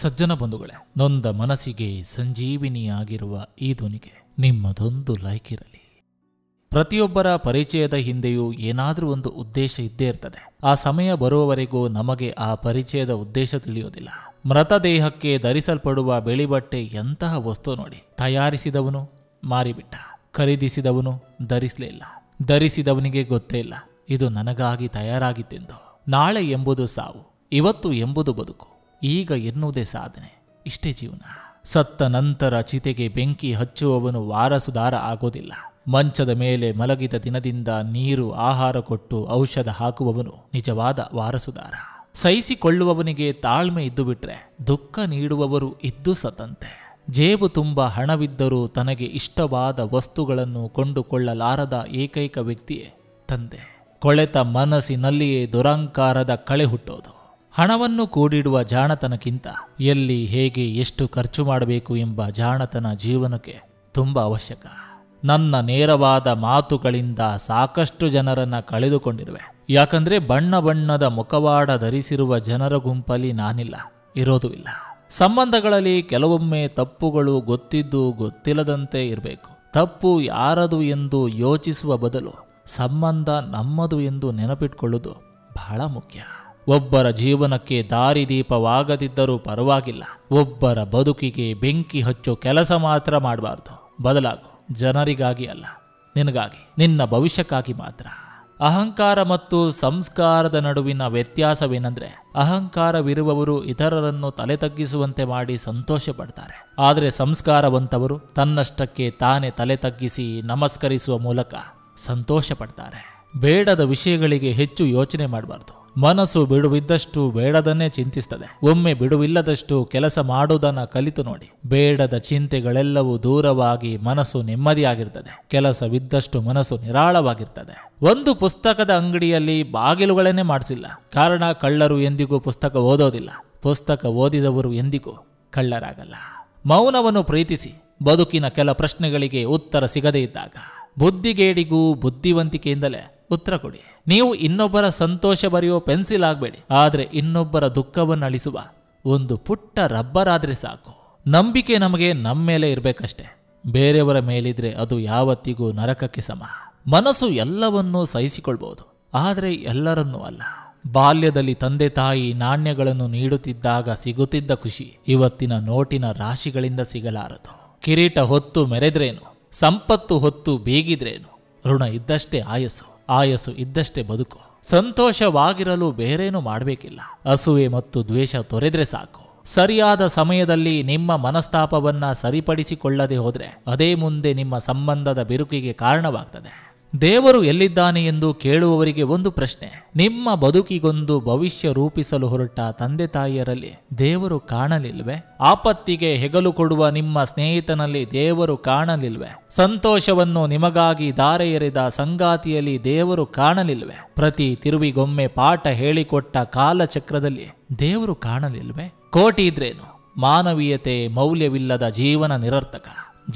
ಸಜ್ಜನ ಬಂಧುಗಳೇ ನೊಂದ ಮನಸ್ಸಿಗೆ ಸಂಜೀವಿನಿಯಾಗಿರುವ ಈ ಧ್ವನಿಗೆ ನಿಮ್ಮದೊಂದು ಲೈಕ್ ಇರಲಿ ಪ್ರತಿಯೊಬ್ಬರ ಪರಿಚಯದ ಹಿಂದೆಯೂ ಏನಾದರೂ ಒಂದು ಉದ್ದೇಶ ಇದ್ದೇ ಇರ್ತದೆ ಆ ಸಮಯ ಬರುವವರೆಗೂ ನಮಗೆ ಆ ಪರಿಚಯದ ಉದ್ದೇಶ ತಿಳಿಯೋದಿಲ್ಲ ಮೃತದೇಹಕ್ಕೆ ಧರಿಸಲ್ಪಡುವ ಬಟ್ಟೆ ಎಂತಹ ವಸ್ತು ನೋಡಿ ತಯಾರಿಸಿದವನು ಮಾರಿಬಿಟ್ಟ ಖರೀದಿಸಿದವನು ಧರಿಸಲೇ ಇಲ್ಲ ಧರಿಸಿದವನಿಗೆ ಗೊತ್ತೇ ಇಲ್ಲ ಇದು ನನಗಾಗಿ ತಯಾರಾಗಿತ್ತೆಂದು ನಾಳೆ ಎಂಬುದು ಸಾವು ಇವತ್ತು ಎಂಬುದು ಬದುಕು ಈಗ ಎನ್ನುವುದೇ ಸಾಧನೆ ಇಷ್ಟೇ ಜೀವನ ಸತ್ತ ನಂತರ ಚಿತೆಗೆ ಬೆಂಕಿ ಹಚ್ಚುವವನು ವಾರಸುದಾರ ಆಗೋದಿಲ್ಲ ಮಂಚದ ಮೇಲೆ ಮಲಗಿದ ದಿನದಿಂದ ನೀರು ಆಹಾರ ಕೊಟ್ಟು ಔಷಧ ಹಾಕುವವನು ನಿಜವಾದ ವಾರಸುದಾರ ಸಹಿಸಿಕೊಳ್ಳುವವನಿಗೆ ತಾಳ್ಮೆ ಇದ್ದು ಬಿಟ್ರೆ ದುಃಖ ನೀಡುವವರು ಇದ್ದು ಸತಂತೆ ಜೇಬು ತುಂಬ ಹಣವಿದ್ದರೂ ತನಗೆ ಇಷ್ಟವಾದ ವಸ್ತುಗಳನ್ನು ಕೊಂಡುಕೊಳ್ಳಲಾರದ ಏಕೈಕ ವ್ಯಕ್ತಿಯೇ ತಂದೆ ಕೊಳೆತ ಮನಸ್ಸಿನಲ್ಲಿಯೇ ದುರಂಕಾರದ ಕಳೆ ಹುಟ್ಟೋದು ಹಣವನ್ನು ಕೂಡಿಡುವ ಜಾಣತನಕ್ಕಿಂತ ಎಲ್ಲಿ ಹೇಗೆ ಎಷ್ಟು ಖರ್ಚು ಮಾಡಬೇಕು ಎಂಬ ಜಾಣತನ ಜೀವನಕ್ಕೆ ತುಂಬ ಅವಶ್ಯಕ ನನ್ನ ನೇರವಾದ ಮಾತುಗಳಿಂದ ಸಾಕಷ್ಟು ಜನರನ್ನ ಕಳೆದುಕೊಂಡಿರುವೆ ಯಾಕಂದ್ರೆ ಬಣ್ಣ ಬಣ್ಣದ ಮುಖವಾಡ ಧರಿಸಿರುವ ಜನರ ಗುಂಪಲ್ಲಿ ನಾನಿಲ್ಲ ಇರೋದು ಇಲ್ಲ ಸಂಬಂಧಗಳಲ್ಲಿ ಕೆಲವೊಮ್ಮೆ ತಪ್ಪುಗಳು ಗೊತ್ತಿದ್ದು ಗೊತ್ತಿಲ್ಲದಂತೆ ಇರಬೇಕು ತಪ್ಪು ಯಾರದು ಎಂದು ಯೋಚಿಸುವ ಬದಲು ಸಂಬಂಧ ನಮ್ಮದು ಎಂದು ನೆನಪಿಟ್ಕೊಳ್ಳೋದು ಬಹಳ ಮುಖ್ಯ ಒಬ್ಬರ ಜೀವನಕ್ಕೆ ದಾರಿದೀಪವಾಗದಿದ್ದರೂ ಪರವಾಗಿಲ್ಲ ಒಬ್ಬರ ಬದುಕಿಗೆ ಬೆಂಕಿ ಹಚ್ಚೋ ಕೆಲಸ ಮಾತ್ರ ಮಾಡಬಾರ್ದು ಬದಲಾಗು ಜನರಿಗಾಗಿ ಅಲ್ಲ ನಿನಗಾಗಿ ನಿನ್ನ ಭವಿಷ್ಯಕ್ಕಾಗಿ ಮಾತ್ರ ಅಹಂಕಾರ ಮತ್ತು ಸಂಸ್ಕಾರದ ನಡುವಿನ ವ್ಯತ್ಯಾಸವೇನೆಂದರೆ ಅಹಂಕಾರವಿರುವವರು ಇತರರನ್ನು ತಲೆ ತಗ್ಗಿಸುವಂತೆ ಮಾಡಿ ಸಂತೋಷ ಪಡ್ತಾರೆ ಆದರೆ ಸಂಸ್ಕಾರವಂತವರು ತನ್ನಷ್ಟಕ್ಕೆ ತಾನೇ ತಲೆ ತಗ್ಗಿಸಿ ನಮಸ್ಕರಿಸುವ ಮೂಲಕ ಸಂತೋಷ ಪಡ್ತಾರೆ ಬೇಡದ ವಿಷಯಗಳಿಗೆ ಹೆಚ್ಚು ಯೋಚನೆ ಮಾಡಬಾರ್ದು ಮನಸ್ಸು ಬಿಡುವಿದ್ದಷ್ಟು ಬೇಡದನ್ನೇ ಚಿಂತಿಸ್ತದೆ ಒಮ್ಮೆ ಬಿಡುವಿಲ್ಲದಷ್ಟು ಕೆಲಸ ಮಾಡುವುದನ್ನು ಕಲಿತು ನೋಡಿ ಬೇಡದ ಚಿಂತೆಗಳೆಲ್ಲವೂ ದೂರವಾಗಿ ಮನಸ್ಸು ನೆಮ್ಮದಿಯಾಗಿರ್ತದೆ ಕೆಲಸವಿದ್ದಷ್ಟು ಮನಸ್ಸು ನಿರಾಳವಾಗಿರ್ತದೆ ಒಂದು ಪುಸ್ತಕದ ಅಂಗಡಿಯಲ್ಲಿ ಬಾಗಿಲುಗಳನ್ನೇ ಮಾಡಿಸಿಲ್ಲ ಕಾರಣ ಕಳ್ಳರು ಎಂದಿಗೂ ಪುಸ್ತಕ ಓದೋದಿಲ್ಲ ಪುಸ್ತಕ ಓದಿದವರು ಎಂದಿಗೂ ಕಳ್ಳರಾಗಲ್ಲ ಮೌನವನ್ನು ಪ್ರೀತಿಸಿ ಬದುಕಿನ ಕೆಲ ಪ್ರಶ್ನೆಗಳಿಗೆ ಉತ್ತರ ಸಿಗದೇ ಇದ್ದಾಗ ಬುದ್ಧಿಗೇಡಿಗೂ ಬುದ್ಧಿವಂತಿಕೆಯಿಂದಲೇ ಉತ್ತರ ಕೊಡಿ ನೀವು ಇನ್ನೊಬ್ಬರ ಸಂತೋಷ ಬರೆಯೋ ಪೆನ್ಸಿಲ್ ಆಗಬೇಡಿ ಆದರೆ ಇನ್ನೊಬ್ಬರ ದುಃಖವನ್ನು ಅಳಿಸುವ ಒಂದು ಪುಟ್ಟ ರಬ್ಬರ್ ಆದರೆ ಸಾಕು ನಂಬಿಕೆ ನಮಗೆ ನಮ್ಮ ಮೇಲೆ ಇರಬೇಕಷ್ಟೆ ಬೇರೆಯವರ ಮೇಲಿದ್ರೆ ಅದು ಯಾವತ್ತಿಗೂ ನರಕಕ್ಕೆ ಸಮ ಮನಸ್ಸು ಎಲ್ಲವನ್ನೂ ಸಹಿಸಿಕೊಳ್ಬಹುದು ಆದರೆ ಎಲ್ಲರನ್ನೂ ಅಲ್ಲ ಬಾಲ್ಯದಲ್ಲಿ ತಂದೆ ತಾಯಿ ನಾಣ್ಯಗಳನ್ನು ನೀಡುತ್ತಿದ್ದಾಗ ಸಿಗುತ್ತಿದ್ದ ಖುಷಿ ಇವತ್ತಿನ ನೋಟಿನ ರಾಶಿಗಳಿಂದ ಸಿಗಲಾರದು ಕಿರೀಟ ಹೊತ್ತು ಮೆರೆದ್ರೇನು ಸಂಪತ್ತು ಹೊತ್ತು ಬೇಗಿದ್ರೇನು ಋಣ ಇದ್ದಷ್ಟೇ ಆಯಸ್ಸು ಆಯಸ್ಸು ಇದ್ದಷ್ಟೇ ಬದುಕು ಸಂತೋಷವಾಗಿರಲು ಬೇರೇನು ಮಾಡಬೇಕಿಲ್ಲ ಅಸುವೆ ಮತ್ತು ದ್ವೇಷ ತೊರೆದ್ರೆ ಸಾಕು ಸರಿಯಾದ ಸಮಯದಲ್ಲಿ ನಿಮ್ಮ ಮನಸ್ತಾಪವನ್ನ ಸರಿಪಡಿಸಿಕೊಳ್ಳದೆ ಹೋದರೆ ಅದೇ ಮುಂದೆ ನಿಮ್ಮ ಸಂಬಂಧದ ಬಿರುಕಿಗೆ ಕಾರಣವಾಗ್ತದೆ ದೇವರು ಎಲ್ಲಿದ್ದಾನೆ ಎಂದು ಕೇಳುವವರಿಗೆ ಒಂದು ಪ್ರಶ್ನೆ ನಿಮ್ಮ ಬದುಕಿಗೊಂದು ಭವಿಷ್ಯ ರೂಪಿಸಲು ಹೊರಟ ತಂದೆ ತಾಯಿಯರಲ್ಲಿ ದೇವರು ಕಾಣಲಿಲ್ವೆ ಆಪತ್ತಿಗೆ ಹೆಗಲು ಕೊಡುವ ನಿಮ್ಮ ಸ್ನೇಹಿತನಲ್ಲಿ ದೇವರು ಕಾಣಲಿಲ್ವೆ ಸಂತೋಷವನ್ನು ನಿಮಗಾಗಿ ದಾರೆ ಎರೆದ ಸಂಗಾತಿಯಲ್ಲಿ ದೇವರು ಕಾಣಲಿಲ್ವೆ ಪ್ರತಿ ತಿರುವಿಗೊಮ್ಮೆ ಪಾಠ ಹೇಳಿಕೊಟ್ಟ ಕಾಲಚಕ್ರದಲ್ಲಿ ದೇವರು ಕಾಣಲಿಲ್ವೆ ಕೋಟಿ ಇದ್ರೇನು ಮಾನವೀಯತೆ ಮೌಲ್ಯವಿಲ್ಲದ ಜೀವನ ನಿರರ್ಥಕ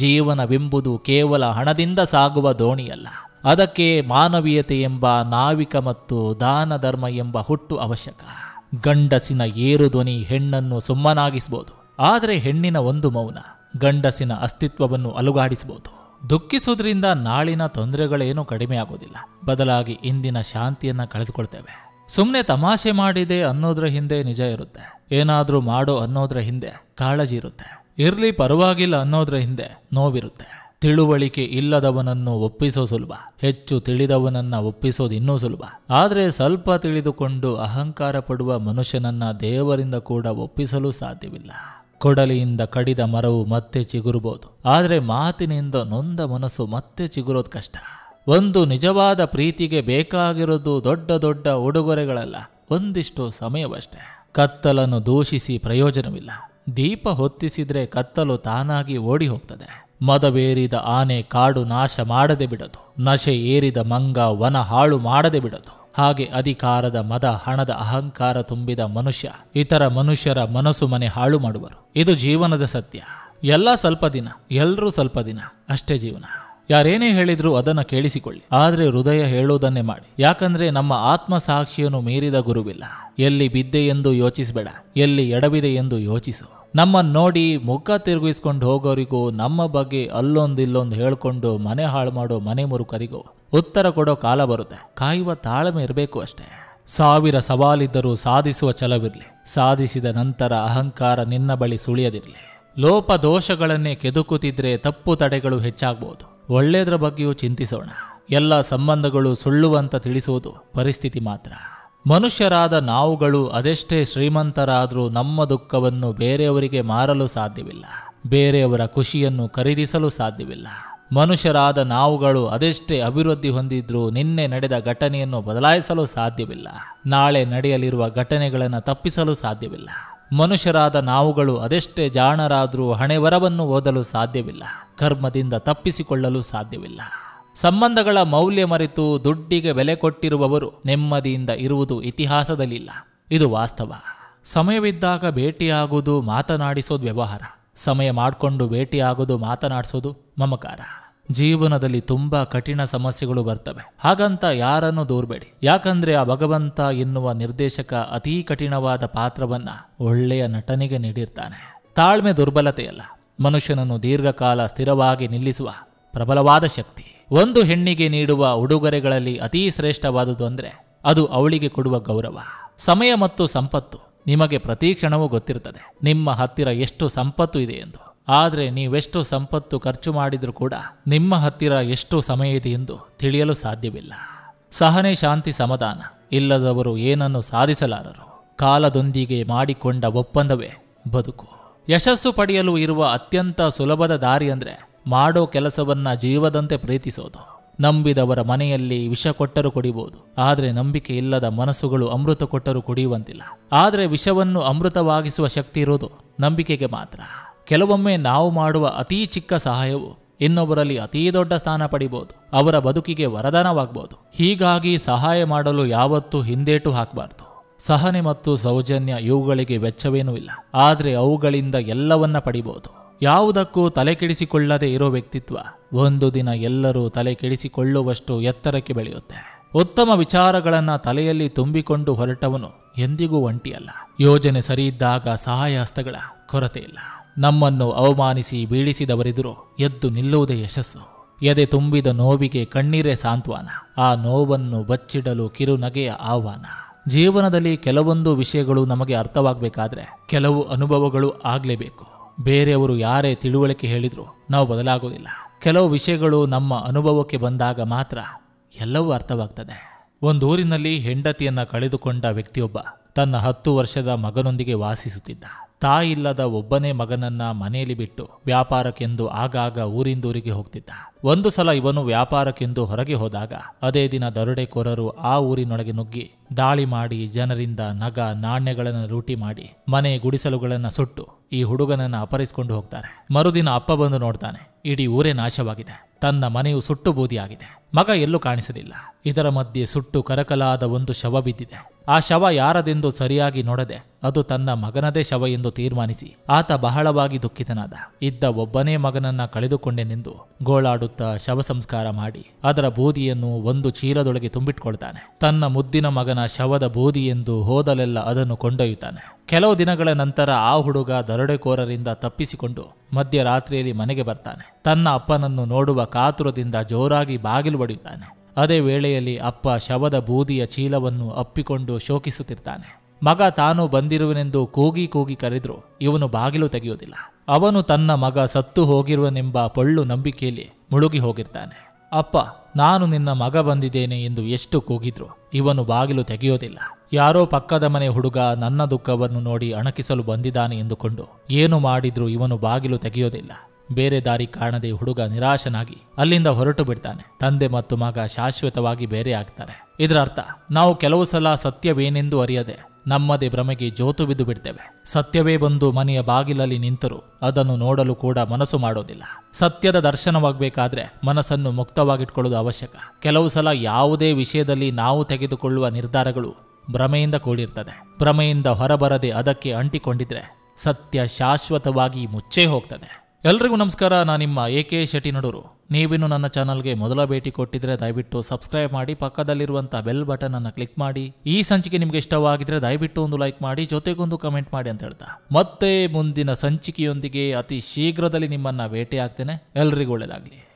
ಜೀವನವೆಂಬುದು ಕೇವಲ ಹಣದಿಂದ ಸಾಗುವ ದೋಣಿಯಲ್ಲ ಅದಕ್ಕೆ ಮಾನವೀಯತೆ ಎಂಬ ನಾವಿಕ ಮತ್ತು ದಾನ ಧರ್ಮ ಎಂಬ ಹುಟ್ಟು ಅವಶ್ಯಕ ಗಂಡಸಿನ ಏರು ಧ್ವನಿ ಹೆಣ್ಣನ್ನು ಸುಮ್ಮನಾಗಿಸಬಹುದು ಆದರೆ ಹೆಣ್ಣಿನ ಒಂದು ಮೌನ ಗಂಡಸಿನ ಅಸ್ತಿತ್ವವನ್ನು ಅಲುಗಾಡಿಸಬಹುದು ದುಃಖಿಸುವುದರಿಂದ ನಾಳಿನ ತೊಂದರೆಗಳೇನೂ ಕಡಿಮೆ ಆಗೋದಿಲ್ಲ ಬದಲಾಗಿ ಇಂದಿನ ಶಾಂತಿಯನ್ನ ಕಳೆದುಕೊಳ್ತೇವೆ ಸುಮ್ಮನೆ ತಮಾಷೆ ಮಾಡಿದೆ ಅನ್ನೋದ್ರ ಹಿಂದೆ ನಿಜ ಇರುತ್ತೆ ಏನಾದರೂ ಮಾಡೋ ಅನ್ನೋದ್ರ ಹಿಂದೆ ಕಾಳಜಿ ಇರುತ್ತೆ ಇರಲಿ ಪರವಾಗಿಲ್ಲ ಅನ್ನೋದ್ರ ಹಿಂದೆ ನೋವಿರುತ್ತೆ ತಿಳುವಳಿಕೆ ಇಲ್ಲದವನನ್ನು ಒಪ್ಪಿಸೋ ಸುಲಭ ಹೆಚ್ಚು ತಿಳಿದವನನ್ನ ಒಪ್ಪಿಸೋದು ಇನ್ನೂ ಸುಲಭ ಆದರೆ ಸ್ವಲ್ಪ ತಿಳಿದುಕೊಂಡು ಅಹಂಕಾರ ಪಡುವ ಮನುಷ್ಯನನ್ನ ದೇವರಿಂದ ಕೂಡ ಒಪ್ಪಿಸಲು ಸಾಧ್ಯವಿಲ್ಲ ಕೊಡಲಿಯಿಂದ ಕಡಿದ ಮರವು ಮತ್ತೆ ಚಿಗುರಬಹುದು ಆದರೆ ಮಾತಿನಿಂದ ನೊಂದ ಮನಸ್ಸು ಮತ್ತೆ ಚಿಗುರೋದು ಕಷ್ಟ ಒಂದು ನಿಜವಾದ ಪ್ರೀತಿಗೆ ಬೇಕಾಗಿರೋದು ದೊಡ್ಡ ದೊಡ್ಡ ಉಡುಗೊರೆಗಳಲ್ಲ ಒಂದಿಷ್ಟು ಸಮಯವಷ್ಟೇ ಕತ್ತಲನ್ನು ದೂಷಿಸಿ ಪ್ರಯೋಜನವಿಲ್ಲ ದೀಪ ಹೊತ್ತಿಸಿದ್ರೆ ಕತ್ತಲು ತಾನಾಗಿ ಓಡಿ ಹೋಗ್ತದೆ ಮದವೇರಿದ ಆನೆ ಕಾಡು ನಾಶ ಮಾಡದೆ ಬಿಡದು ನಶೆ ಏರಿದ ಮಂಗ ವನ ಹಾಳು ಮಾಡದೆ ಬಿಡದು ಹಾಗೆ ಅಧಿಕಾರದ ಮದ ಹಣದ ಅಹಂಕಾರ ತುಂಬಿದ ಮನುಷ್ಯ ಇತರ ಮನುಷ್ಯರ ಮನಸ್ಸು ಮನೆ ಹಾಳು ಮಾಡುವರು ಇದು ಜೀವನದ ಸತ್ಯ ಎಲ್ಲ ಸ್ವಲ್ಪ ದಿನ ಎಲ್ಲರೂ ಸ್ವಲ್ಪ ದಿನ ಅಷ್ಟೇ ಜೀವನ ಯಾರೇನೇ ಹೇಳಿದ್ರು ಅದನ್ನು ಕೇಳಿಸಿಕೊಳ್ಳಿ ಆದರೆ ಹೃದಯ ಹೇಳೋದನ್ನೇ ಮಾಡಿ ಯಾಕಂದ್ರೆ ನಮ್ಮ ಆತ್ಮ ಸಾಕ್ಷಿಯನ್ನು ಮೀರಿದ ಗುರುವಿಲ್ಲ ಎಲ್ಲಿ ಬಿದ್ದೆ ಎಂದು ಯೋಚಿಸಬೇಡ ಎಲ್ಲಿ ಎಡವಿದೆ ಎಂದು ಯೋಚಿಸು ನಮ್ಮನ್ನು ನೋಡಿ ಮುಖ ತಿರುಗಿಸ್ಕೊಂಡು ಹೋಗೋರಿಗೂ ನಮ್ಮ ಬಗ್ಗೆ ಅಲ್ಲೊಂದಿಲ್ಲೊಂದು ಹೇಳ್ಕೊಂಡು ಮನೆ ಹಾಳು ಮಾಡೋ ಮನೆ ಮುರುಕರಿಗೂ ಉತ್ತರ ಕೊಡೋ ಕಾಲ ಬರುತ್ತೆ ಕಾಯುವ ತಾಳ್ಮೆ ಇರಬೇಕು ಅಷ್ಟೇ ಸಾವಿರ ಸವಾಲಿದ್ದರೂ ಸಾಧಿಸುವ ಛಲವಿರಲಿ ಸಾಧಿಸಿದ ನಂತರ ಅಹಂಕಾರ ನಿನ್ನ ಬಳಿ ಸುಳಿಯದಿರಲಿ ಲೋಪ ದೋಷಗಳನ್ನೇ ಕೆದುಕುತ್ತಿದ್ರೆ ತಪ್ಪು ತಡೆಗಳು ಹೆಚ್ಚಾಗಬಹುದು ಒಳ್ಳೆಯದರ ಬಗ್ಗೆಯೂ ಚಿಂತಿಸೋಣ ಎಲ್ಲ ಸಂಬಂಧಗಳು ಸುಳ್ಳು ಅಂತ ತಿಳಿಸೋದು ಪರಿಸ್ಥಿತಿ ಮಾತ್ರ ಮನುಷ್ಯರಾದ ನಾವುಗಳು ಅದೆಷ್ಟೇ ಶ್ರೀಮಂತರಾದರೂ ನಮ್ಮ ದುಃಖವನ್ನು ಬೇರೆಯವರಿಗೆ ಮಾರಲು ಸಾಧ್ಯವಿಲ್ಲ ಬೇರೆಯವರ ಖುಷಿಯನ್ನು ಖರೀದಿಸಲು ಸಾಧ್ಯವಿಲ್ಲ ಮನುಷ್ಯರಾದ ನಾವುಗಳು ಅದೆಷ್ಟೇ ಅಭಿವೃದ್ಧಿ ಹೊಂದಿದ್ರೂ ನಿನ್ನೆ ನಡೆದ ಘಟನೆಯನ್ನು ಬದಲಾಯಿಸಲು ಸಾಧ್ಯವಿಲ್ಲ ನಾಳೆ ನಡೆಯಲಿರುವ ಘಟನೆಗಳನ್ನು ತಪ್ಪಿಸಲು ಸಾಧ್ಯವಿಲ್ಲ ಮನುಷ್ಯರಾದ ನಾವುಗಳು ಅದೆಷ್ಟೇ ಜಾಣರಾದರೂ ಹಣೆವರವನ್ನು ಓದಲು ಸಾಧ್ಯವಿಲ್ಲ ಕರ್ಮದಿಂದ ತಪ್ಪಿಸಿಕೊಳ್ಳಲು ಸಾಧ್ಯವಿಲ್ಲ ಸಂಬಂಧಗಳ ಮೌಲ್ಯ ಮರೆತು ದುಡ್ಡಿಗೆ ಬೆಲೆ ಕೊಟ್ಟಿರುವವರು ನೆಮ್ಮದಿಯಿಂದ ಇರುವುದು ಇತಿಹಾಸದಲ್ಲಿಲ್ಲ ಇದು ವಾಸ್ತವ ಸಮಯವಿದ್ದಾಗ ಭೇಟಿಯಾಗುವುದು ಮಾತನಾಡಿಸೋದು ವ್ಯವಹಾರ ಸಮಯ ಮಾಡಿಕೊಂಡು ಭೇಟಿಯಾಗೋದು ಮಾತನಾಡಿಸೋದು ಮಮಕಾರ ಜೀವನದಲ್ಲಿ ತುಂಬ ಕಠಿಣ ಸಮಸ್ಯೆಗಳು ಬರ್ತವೆ ಹಾಗಂತ ಯಾರನ್ನು ದೂರಬೇಡಿ ಯಾಕಂದ್ರೆ ಆ ಭಗವಂತ ಎನ್ನುವ ನಿರ್ದೇಶಕ ಅತೀ ಕಠಿಣವಾದ ಪಾತ್ರವನ್ನ ಒಳ್ಳೆಯ ನಟನಿಗೆ ನೀಡಿರ್ತಾನೆ ತಾಳ್ಮೆ ದುರ್ಬಲತೆಯಲ್ಲ ಮನುಷ್ಯನನ್ನು ದೀರ್ಘಕಾಲ ಸ್ಥಿರವಾಗಿ ನಿಲ್ಲಿಸುವ ಪ್ರಬಲವಾದ ಶಕ್ತಿ ಒಂದು ಹೆಣ್ಣಿಗೆ ನೀಡುವ ಉಡುಗೊರೆಗಳಲ್ಲಿ ಅತೀ ಶ್ರೇಷ್ಠವಾದುದು ಅಂದರೆ ಅದು ಅವಳಿಗೆ ಕೊಡುವ ಗೌರವ ಸಮಯ ಮತ್ತು ಸಂಪತ್ತು ನಿಮಗೆ ಪ್ರತಿ ಕ್ಷಣವೂ ಗೊತ್ತಿರ್ತದೆ ನಿಮ್ಮ ಹತ್ತಿರ ಎಷ್ಟು ಸಂಪತ್ತು ಇದೆ ಎಂದು ಆದರೆ ನೀವೆಷ್ಟು ಸಂಪತ್ತು ಖರ್ಚು ಮಾಡಿದರೂ ಕೂಡ ನಿಮ್ಮ ಹತ್ತಿರ ಎಷ್ಟು ಸಮಯ ಇದೆ ಎಂದು ತಿಳಿಯಲು ಸಾಧ್ಯವಿಲ್ಲ ಸಹನೆ ಶಾಂತಿ ಸಮಾಧಾನ ಇಲ್ಲದವರು ಏನನ್ನು ಸಾಧಿಸಲಾರರು ಕಾಲದೊಂದಿಗೆ ಮಾಡಿಕೊಂಡ ಒಪ್ಪಂದವೇ ಬದುಕು ಯಶಸ್ಸು ಪಡೆಯಲು ಇರುವ ಅತ್ಯಂತ ಸುಲಭದ ದಾರಿ ಅಂದರೆ ಮಾಡೋ ಕೆಲಸವನ್ನ ಜೀವದಂತೆ ಪ್ರೀತಿಸೋದು ನಂಬಿದವರ ಮನೆಯಲ್ಲಿ ವಿಷ ಕೊಟ್ಟರೂ ಕುಡಿಬಹುದು ಆದರೆ ನಂಬಿಕೆ ಇಲ್ಲದ ಮನಸ್ಸುಗಳು ಅಮೃತ ಕೊಟ್ಟರೂ ಕುಡಿಯುವಂತಿಲ್ಲ ಆದರೆ ವಿಷವನ್ನು ಅಮೃತವಾಗಿಸುವ ಶಕ್ತಿ ಇರೋದು ನಂಬಿಕೆಗೆ ಮಾತ್ರ ಕೆಲವೊಮ್ಮೆ ನಾವು ಮಾಡುವ ಅತೀ ಚಿಕ್ಕ ಸಹಾಯವು ಇನ್ನೊಬ್ಬರಲ್ಲಿ ಅತೀ ದೊಡ್ಡ ಸ್ಥಾನ ಪಡಿಬಹುದು ಅವರ ಬದುಕಿಗೆ ವರದಾನವಾಗಬಹುದು ಹೀಗಾಗಿ ಸಹಾಯ ಮಾಡಲು ಯಾವತ್ತೂ ಹಿಂದೇಟು ಹಾಕಬಾರ್ದು ಸಹನೆ ಮತ್ತು ಸೌಜನ್ಯ ಇವುಗಳಿಗೆ ವೆಚ್ಚವೇನೂ ಇಲ್ಲ ಆದರೆ ಅವುಗಳಿಂದ ಎಲ್ಲವನ್ನ ಪಡಿಬಹುದು ಯಾವುದಕ್ಕೂ ತಲೆ ಕೆಡಿಸಿಕೊಳ್ಳದೆ ಇರೋ ವ್ಯಕ್ತಿತ್ವ ಒಂದು ದಿನ ಎಲ್ಲರೂ ತಲೆ ಕೆಡಿಸಿಕೊಳ್ಳುವಷ್ಟು ಎತ್ತರಕ್ಕೆ ಬೆಳೆಯುತ್ತೆ ಉತ್ತಮ ವಿಚಾರಗಳನ್ನು ತಲೆಯಲ್ಲಿ ತುಂಬಿಕೊಂಡು ಹೊರಟವನು ಎಂದಿಗೂ ಒಂಟಿಯಲ್ಲ ಯೋಜನೆ ಸರಿಯಿದ್ದಾಗ ಸಹಾಯ ಹಸ್ತಗಳ ಕೊರತೆ ಇಲ್ಲ ನಮ್ಮನ್ನು ಅವಮಾನಿಸಿ ಬೀಳಿಸಿದವರೆದುರು ಎದ್ದು ನಿಲ್ಲುವುದೇ ಯಶಸ್ಸು ಎದೆ ತುಂಬಿದ ನೋವಿಗೆ ಕಣ್ಣೀರೇ ಸಾಂತ್ವನ ಆ ನೋವನ್ನು ಬಚ್ಚಿಡಲು ಕಿರುನಗೆಯ ಆಹ್ವಾನ ಜೀವನದಲ್ಲಿ ಕೆಲವೊಂದು ವಿಷಯಗಳು ನಮಗೆ ಅರ್ಥವಾಗಬೇಕಾದ್ರೆ ಕೆಲವು ಅನುಭವಗಳು ಆಗಲೇಬೇಕು ಬೇರೆಯವರು ಯಾರೇ ತಿಳುವಳಿಕೆ ಹೇಳಿದ್ರು ನಾವು ಬದಲಾಗೋದಿಲ್ಲ ಕೆಲವು ವಿಷಯಗಳು ನಮ್ಮ ಅನುಭವಕ್ಕೆ ಬಂದಾಗ ಮಾತ್ರ ಎಲ್ಲವೂ ಅರ್ಥವಾಗ್ತದೆ ಒಂದೂರಿನಲ್ಲಿ ಹೆಂಡತಿಯನ್ನ ಕಳೆದುಕೊಂಡ ವ್ಯಕ್ತಿಯೊಬ್ಬ ತನ್ನ ಹತ್ತು ವರ್ಷದ ಮಗನೊಂದಿಗೆ ವಾಸಿಸುತ್ತಿದ್ದ ತಾಯಿಲ್ಲದ ಒಬ್ಬನೇ ಮಗನನ್ನ ಮನೆಯಲ್ಲಿ ಬಿಟ್ಟು ವ್ಯಾಪಾರಕ್ಕೆಂದು ಆಗಾಗ ಊರಿಂದೂರಿಗೆ ಹೋಗ್ತಿದ್ದ ಒಂದು ಸಲ ಇವನು ವ್ಯಾಪಾರಕ್ಕೆಂದು ಹೊರಗೆ ಹೋದಾಗ ಅದೇ ದಿನ ದರೋಡೆಕೋರರು ಆ ಊರಿನೊಳಗೆ ನುಗ್ಗಿ ದಾಳಿ ಮಾಡಿ ಜನರಿಂದ ನಗ ನಾಣ್ಯಗಳನ್ನು ಲೂಟಿ ಮಾಡಿ ಮನೆ ಗುಡಿಸಲುಗಳನ್ನು ಸುಟ್ಟು ಈ ಹುಡುಗನನ್ನ ಅಪರಿಸಿಕೊಂಡು ಹೋಗ್ತಾರೆ ಮರುದಿನ ಅಪ್ಪ ಬಂದು ನೋಡ್ತಾನೆ ಇಡೀ ಊರೇ ನಾಶವಾಗಿದೆ ತನ್ನ ಮನೆಯು ಸುಟ್ಟು ಬೂದಿಯಾಗಿದೆ ಮಗ ಎಲ್ಲೂ ಕಾಣಿಸಲಿಲ್ಲ ಇದರ ಮಧ್ಯೆ ಸುಟ್ಟು ಕರಕಲಾದ ಒಂದು ಶವ ಬಿದ್ದಿದೆ ಆ ಶವ ಯಾರದೆಂದು ಸರಿಯಾಗಿ ನೋಡದೆ ಅದು ತನ್ನ ಮಗನದೇ ಶವ ಎಂದು ತೀರ್ಮಾನಿಸಿ ಆತ ಬಹಳವಾಗಿ ದುಃಖಿತನಾದ ಇದ್ದ ಒಬ್ಬನೇ ಮಗನನ್ನ ಕಳೆದುಕೊಂಡೆನೆಂದು ಗೋಳಾಡುತ್ತಾ ಶವ ಸಂಸ್ಕಾರ ಮಾಡಿ ಅದರ ಬೂದಿಯನ್ನು ಒಂದು ಚೀಲದೊಳಗೆ ತುಂಬಿಟ್ಕೊಳ್ತಾನೆ ತನ್ನ ಮುದ್ದಿನ ಮಗನ ಶವದ ಬೂದಿ ಎಂದು ಹೋದಲೆಲ್ಲ ಅದನ್ನು ಕೊಂಡೊಯ್ಯುತ್ತಾನೆ ಕೆಲವು ದಿನಗಳ ನಂತರ ಆ ಹುಡುಗ ದರಡೆಕೋರರಿಂದ ತಪ್ಪಿಸಿಕೊಂಡು ಮಧ್ಯರಾತ್ರಿಯಲ್ಲಿ ಮನೆಗೆ ಬರ್ತಾನೆ ತನ್ನ ಅಪ್ಪನನ್ನು ನೋಡುವ ಕಾತುರದಿಂದ ಜೋರಾಗಿ ಬಾಗಿಲು ಬಡಿಯುತ್ತಾನೆ ಅದೇ ವೇಳೆಯಲ್ಲಿ ಅಪ್ಪ ಶವದ ಬೂದಿಯ ಚೀಲವನ್ನು ಅಪ್ಪಿಕೊಂಡು ಶೋಕಿಸುತ್ತಿರ್ತಾನೆ ಮಗ ತಾನು ಬಂದಿರುವನೆಂದು ಕೂಗಿ ಕೂಗಿ ಕರೆದ್ರು ಇವನು ಬಾಗಿಲು ತೆಗೆಯುವುದಿಲ್ಲ ಅವನು ತನ್ನ ಮಗ ಸತ್ತು ಹೋಗಿರುವನೆಂಬ ಪೊಳ್ಳು ನಂಬಿಕೆಯಲ್ಲಿ ಮುಳುಗಿ ಹೋಗಿರ್ತಾನೆ ಅಪ್ಪ ನಾನು ನಿನ್ನ ಮಗ ಬಂದಿದ್ದೇನೆ ಎಂದು ಎಷ್ಟು ಕೂಗಿದ್ರು ಇವನು ಬಾಗಿಲು ತೆಗೆಯೋದಿಲ್ಲ ಯಾರೋ ಪಕ್ಕದ ಮನೆ ಹುಡುಗ ನನ್ನ ದುಃಖವನ್ನು ನೋಡಿ ಅಣಕಿಸಲು ಬಂದಿದ್ದಾನೆ ಎಂದುಕೊಂಡು ಏನು ಮಾಡಿದ್ರು ಇವನು ಬಾಗಿಲು ತೆಗೆಯೋದಿಲ್ಲ ಬೇರೆ ದಾರಿ ಕಾಣದೆ ಹುಡುಗ ನಿರಾಶನಾಗಿ ಅಲ್ಲಿಂದ ಹೊರಟು ಬಿಡ್ತಾನೆ ತಂದೆ ಮತ್ತು ಮಗ ಶಾಶ್ವತವಾಗಿ ಬೇರೆ ಆಗ್ತಾರೆ ಇದರರ್ಥ ನಾವು ಕೆಲವು ಸಲ ಸತ್ಯವೇನೆಂದು ಅರಿಯದೆ ನಮ್ಮದೇ ಭ್ರಮೆಗೆ ಜೋತು ಬಿದ್ದು ಬಿಡ್ತೇವೆ ಸತ್ಯವೇ ಬಂದು ಮನೆಯ ಬಾಗಿಲಲ್ಲಿ ನಿಂತರೂ ಅದನ್ನು ನೋಡಲು ಕೂಡ ಮನಸ್ಸು ಮಾಡೋದಿಲ್ಲ ಸತ್ಯದ ದರ್ಶನವಾಗಬೇಕಾದ್ರೆ ಮನಸ್ಸನ್ನು ಮುಕ್ತವಾಗಿಟ್ಕೊಳ್ಳೋದು ಅವಶ್ಯಕ ಕೆಲವು ಸಲ ಯಾವುದೇ ವಿಷಯದಲ್ಲಿ ನಾವು ತೆಗೆದುಕೊಳ್ಳುವ ನಿರ್ಧಾರಗಳು ಭ್ರಮೆಯಿಂದ ಕೂಡಿರ್ತದೆ ಭ್ರಮೆಯಿಂದ ಹೊರಬರದೆ ಅದಕ್ಕೆ ಅಂಟಿಕೊಂಡಿದ್ರೆ ಸತ್ಯ ಶಾಶ್ವತವಾಗಿ ಮುಚ್ಚೇ ಹೋಗ್ತದೆ ಎಲ್ರಿಗೂ ನಮಸ್ಕಾರ ನಾನು ನಿಮ್ಮ ಎ ಕೆ ಶೆಟ್ಟಿ ನಡೂರು ನೀವಿನ್ನು ನನ್ನ ಚಾನಲ್ಗೆ ಮೊದಲ ಭೇಟಿ ಕೊಟ್ಟಿದ್ರೆ ದಯವಿಟ್ಟು ಸಬ್ಸ್ಕ್ರೈಬ್ ಮಾಡಿ ಪಕ್ಕದಲ್ಲಿರುವಂಥ ಬೆಲ್ ಬಟನ್ ಅನ್ನು ಕ್ಲಿಕ್ ಮಾಡಿ ಈ ಸಂಚಿಕೆ ನಿಮಗೆ ಇಷ್ಟವಾಗಿದ್ರೆ ದಯವಿಟ್ಟು ಒಂದು ಲೈಕ್ ಮಾಡಿ ಜೊತೆಗೊಂದು ಕಮೆಂಟ್ ಮಾಡಿ ಅಂತ ಹೇಳ್ತಾ ಮತ್ತೆ ಮುಂದಿನ ಸಂಚಿಕೆಯೊಂದಿಗೆ ಅತಿ ಶೀಘ್ರದಲ್ಲಿ ನಿಮ್ಮನ್ನ ಭೇಟಿ ಆಗ್ತೇನೆ ಎಲ್ರಿಗೂ ಒಳ್ಳೆಯದಾಗಲಿ